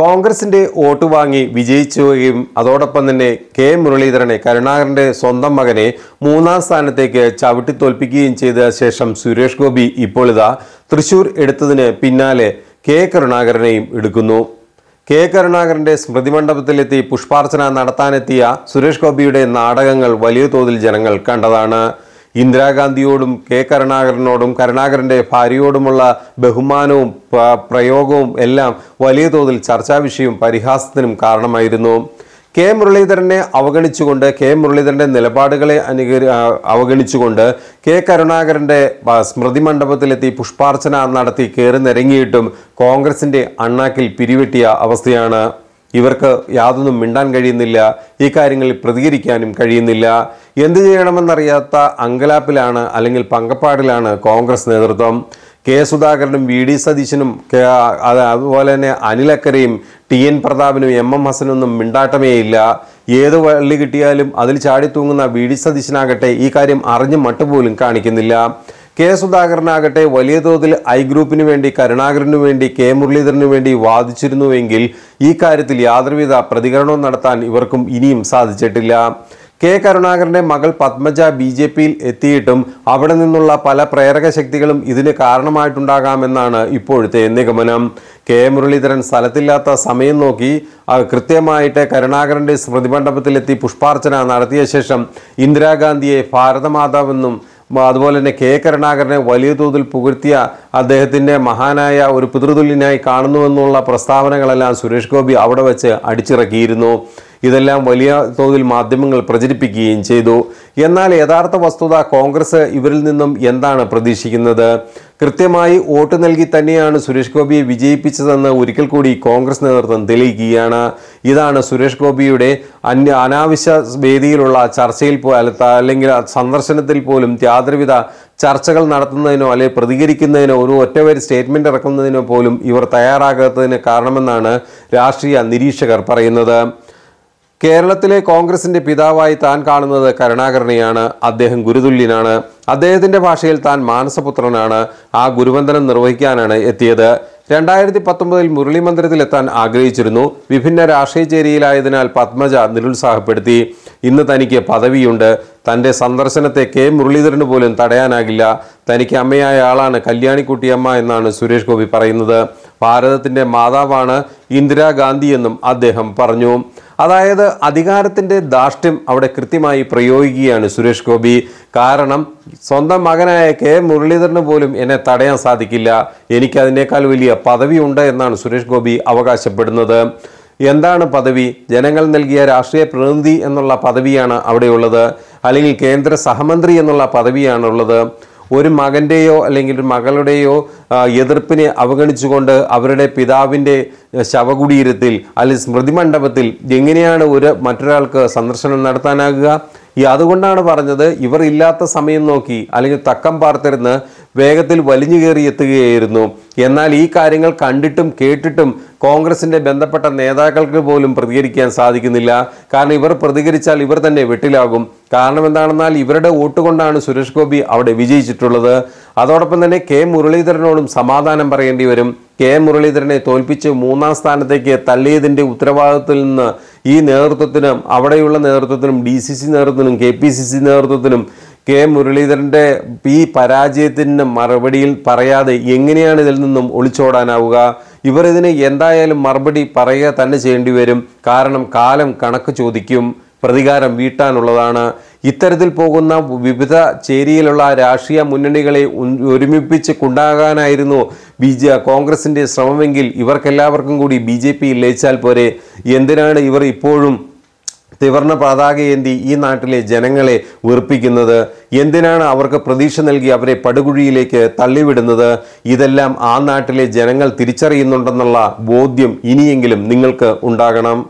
കോൺഗ്രസിന്റെ വോട്ട് വാങ്ങി വിജയിച്ചുകയും അതോടൊപ്പം തന്നെ കെ മുരളീധരനെ കരുണാകരന്റെ സ്വന്തം മകനെ മൂന്നാം സ്ഥാനത്തേക്ക് ചവിട്ടി തോൽപ്പിക്കുകയും ചെയ്ത ശേഷം സുരേഷ് ഗോപി ഇപ്പോൾ ഇതാ തൃശൂർ എടുത്തതിന് പിന്നാലെ കെ കരുണാകരനെയും എടുക്കുന്നു കെ കരുണാകരന്റെ സ്മൃതി മണ്ഡപത്തിലെത്തി പുഷ്പാർച്ചന നടത്താനെത്തിയ സുരേഷ് ഗോപിയുടെ നാടകങ്ങൾ വലിയ തോതിൽ ജനങ്ങൾ കണ്ടതാണ് ഇന്ദിരാഗാന്ധിയോടും കെ കരുണാകരനോടും കരുണാകരൻ്റെ ഭാര്യയോടുമുള്ള ബഹുമാനവും പ്രയോഗവും എല്ലാം വലിയ തോതിൽ ചർച്ചാ വിഷയവും പരിഹാസത്തിനും കാരണമായിരുന്നു കെ മുരളീധരനെ അവഗണിച്ചുകൊണ്ട് കെ മുരളീധരൻ്റെ നിലപാടുകളെ അനുകരി അവഗണിച്ചുകൊണ്ട് കെ കരുണാകരൻ്റെ സ്മൃതി മണ്ഡപത്തിലെത്തി പുഷ്പാർച്ചന നടത്തി നിരങ്ങിയിട്ടും കോൺഗ്രസിൻ്റെ അണ്ണാക്കിൽ പിരിവെട്ടിയ അവസ്ഥയാണ് ഇവർക്ക് യാതൊന്നും മിണ്ടാൻ കഴിയുന്നില്ല ഈ കാര്യങ്ങളിൽ പ്രതികരിക്കാനും കഴിയുന്നില്ല എന്തു ചെയ്യണമെന്നറിയാത്ത അങ്കലാപ്പിലാണ് അല്ലെങ്കിൽ പങ്കപ്പാടിലാണ് കോൺഗ്രസ് നേതൃത്വം കെ സുധാകരനും വി ഡി സതീശനും അതുപോലെ തന്നെ അനിലക്കരയും ടി എൻ പ്രതാപിനും എം എം ഹസനൊന്നും മിണ്ടാട്ടമേയില്ല ഏത് വള്ളി കിട്ടിയാലും അതിൽ ചാടിത്തൂങ്ങുന്ന വി ഡി സതീശനാകട്ടെ ഈ കാര്യം അറിഞ്ഞ് മട്ടുപോലും കാണിക്കുന്നില്ല കെ സുധാകരനാകട്ടെ വലിയ തോതിൽ ഐ ഗ്രൂപ്പിന് വേണ്ടി കരുണാകരനു വേണ്ടി കെ മുരളീധരനു വേണ്ടി വാദിച്ചിരുന്നുവെങ്കിൽ ഈ കാര്യത്തിൽ യാതൊരുവിധ പ്രതികരണവും നടത്താൻ ഇവർക്കും ഇനിയും സാധിച്ചിട്ടില്ല കെ കരുണാകരന്റെ മകൾ പത്മജ ബി ജെ പിയിൽ എത്തിയിട്ടും അവിടെ നിന്നുള്ള പല പ്രേരക ശക്തികളും ഇതിന് കാരണമായിട്ടുണ്ടാകാമെന്നാണ് ഇപ്പോഴത്തെ നിഗമനം കെ മുരളീധരൻ സ്ഥലത്തില്ലാത്ത സമയം നോക്കി കൃത്യമായിട്ട് കരുണാകരന്റെ മണ്ഡപത്തിലെത്തി പുഷ്പാർച്ചന നടത്തിയ ശേഷം ഇന്ദിരാഗാന്ധിയെ ഭാരതമാതാവെന്നും അതുപോലെ തന്നെ കെ കരുണാകരനെ വലിയ തോതിൽ പുകഴ്ത്തിയ അദ്ദേഹത്തിൻ്റെ മഹാനായ ഒരു പിതൃതുല്യനായി കാണുന്നുവെന്നുള്ള പ്രസ്താവനകളെല്ലാം സുരേഷ് ഗോപി അവിടെ വെച്ച് അടിച്ചിറക്കിയിരുന്നു ഇതെല്ലാം വലിയ തോതിൽ മാധ്യമങ്ങൾ പ്രചരിപ്പിക്കുകയും ചെയ്തു എന്നാൽ യഥാർത്ഥ വസ്തുത കോൺഗ്രസ് ഇവരിൽ നിന്നും എന്താണ് പ്രതീക്ഷിക്കുന്നത് കൃത്യമായി വോട്ട് നൽകി തന്നെയാണ് സുരേഷ് ഗോപിയെ വിജയിപ്പിച്ചതെന്ന് ഒരിക്കൽ കൂടി കോൺഗ്രസ് നേതൃത്വം തെളിയിക്കുകയാണ് ഇതാണ് സുരേഷ് ഗോപിയുടെ അന്യ അനാവശ്യ വേദിയിലുള്ള ചർച്ചയിൽ അല്ലെങ്കിൽ സന്ദർശനത്തിൽ പോലും യാതൊരുവിധ ചർച്ചകൾ നടത്തുന്നതിനോ അല്ലെ പ്രതികരിക്കുന്നതിനോ ഒരു ഒറ്റവരി സ്റ്റേറ്റ്മെൻ്റ് ഇറക്കുന്നതിനോ പോലും ഇവർ തയ്യാറാകാത്തതിന് കാരണമെന്നാണ് രാഷ്ട്രീയ നിരീക്ഷകർ പറയുന്നത് കേരളത്തിലെ കോൺഗ്രസിന്റെ പിതാവായി താൻ കാണുന്നത് കരുണാകരണിയാണ് അദ്ദേഹം ഗുരുതുല്യനാണ് അദ്ദേഹത്തിന്റെ ഭാഷയിൽ താൻ മാനസപുത്രനാണ് ആ ഗുരുവന്ദനം നിർവഹിക്കാനാണ് എത്തിയത് രണ്ടായിരത്തി പത്തൊമ്പതിൽ മുരളി മന്ദിരത്തിലെത്താൻ ആഗ്രഹിച്ചിരുന്നു വിഭിന്ന രാഷ്ട്രീയ ചേരിയിലായതിനാൽ പത്മജ നിരുത്സാഹപ്പെടുത്തി ഇന്ന് തനിക്ക് പദവിയുണ്ട് തൻ്റെ സന്ദർശനത്തെ കെ മുരളീധരന് പോലും തടയാനാകില്ല തനിക്ക് അമ്മയായ ആളാണ് കല്യാണിക്കുട്ടിയമ്മ എന്നാണ് സുരേഷ് ഗോപി പറയുന്നത് ഭാരതത്തിന്റെ മാതാവാണ് ഇന്ദിരാഗാന്ധിയെന്നും അദ്ദേഹം പറഞ്ഞു അതായത് അധികാരത്തിന്റെ ധാർഷ്ട്യം അവിടെ കൃത്യമായി പ്രയോഗിക്കുകയാണ് സുരേഷ് ഗോപി കാരണം സ്വന്തം മകനായ കെ മുരളീധരന് പോലും എന്നെ തടയാൻ സാധിക്കില്ല എനിക്ക് അതിനേക്കാൾ വലിയ പദവി ഉണ്ട് എന്നാണ് സുരേഷ് ഗോപി അവകാശപ്പെടുന്നത് എന്താണ് പദവി ജനങ്ങൾ നൽകിയ രാഷ്ട്രീയ പ്രതിനിധി എന്നുള്ള പദവിയാണ് അവിടെയുള്ളത് അല്ലെങ്കിൽ കേന്ദ്ര സഹമന്ത്രി എന്നുള്ള പദവിയാണുള്ളത് ഒരു മകൻ്റെയോ അല്ലെങ്കിൽ ഒരു മകളുടെയോ എതിർപ്പിനെ അവഗണിച്ചുകൊണ്ട് അവരുടെ പിതാവിൻ്റെ ശവകുടീരത്തിൽ അല്ലെങ്കിൽ സ്മൃതി മണ്ഡപത്തിൽ എങ്ങനെയാണ് ഒരു മറ്റൊരാൾക്ക് സന്ദർശനം നടത്താനാകുക ഈ അതുകൊണ്ടാണ് പറഞ്ഞത് ഇവർ ഇല്ലാത്ത സമയം നോക്കി അല്ലെങ്കിൽ തക്കം പാർത്തിരുന്ന് വേഗത്തിൽ വലിഞ്ഞു കയറി എത്തുകയായിരുന്നു എന്നാൽ ഈ കാര്യങ്ങൾ കണ്ടിട്ടും കേട്ടിട്ടും കോൺഗ്രസിൻ്റെ ബന്ധപ്പെട്ട നേതാക്കൾക്ക് പോലും പ്രതികരിക്കാൻ സാധിക്കുന്നില്ല കാരണം ഇവർ പ്രതികരിച്ചാൽ ഇവർ തന്നെ വെട്ടിലാകും കാരണം എന്താണെന്നാൽ ഇവരുടെ വോട്ട് കൊണ്ടാണ് സുരേഷ് ഗോപി അവിടെ വിജയിച്ചിട്ടുള്ളത് അതോടൊപ്പം തന്നെ കെ മുരളീധരനോടും സമാധാനം പറയേണ്ടി വരും കെ മുരളീധരനെ തോൽപ്പിച്ച് മൂന്നാം സ്ഥാനത്തേക്ക് തള്ളിയതിൻ്റെ ഉത്തരവാദിത്തത്തിൽ നിന്ന് ഈ നേതൃത്വത്തിനും അവിടെയുള്ള നേതൃത്വത്തിനും ഡി സി സി നേതൃത്വത്തിനും കെ പി സി സി നേതൃത്വത്തിനും കെ മുരളീധരൻ്റെ ഈ പരാജയത്തിന് മറുപടിയിൽ പറയാതെ എങ്ങനെയാണ് ഇതിൽ നിന്നും ഒളിച്ചോടാനാവുക ഇവർ ഇതിന് എന്തായാലും മറുപടി പറയുക തന്നെ ചെയ്യേണ്ടി വരും കാരണം കാലം കണക്ക് ചോദിക്കും പ്രതികാരം വീട്ടാനുള്ളതാണ് ഇത്തരത്തിൽ പോകുന്ന വിവിധ ചേരിയിലുള്ള രാഷ്ട്രീയ മുന്നണികളെ ഒരുമിപ്പിച്ച് കൊണ്ടാകാനായിരുന്നു ബി ജെ കോൺഗ്രസിൻ്റെ ശ്രമമെങ്കിൽ ഇവർക്കെല്ലാവർക്കും കൂടി ബി ജെ പി ലയിച്ചാൽ പോരെ എന്തിനാണ് ഇവർ ഇപ്പോഴും ത്രിവർണ പതാകയേന്തി ഈ നാട്ടിലെ ജനങ്ങളെ വെറുപ്പിക്കുന്നത് എന്തിനാണ് അവർക്ക് പ്രതീക്ഷ നൽകി അവരെ പടുകുഴിയിലേക്ക് തള്ളിവിടുന്നത് ഇതെല്ലാം ആ നാട്ടിലെ ജനങ്ങൾ തിരിച്ചറിയുന്നുണ്ടെന്നുള്ള ബോധ്യം ഇനിയെങ്കിലും നിങ്ങൾക്ക് ഉണ്ടാകണം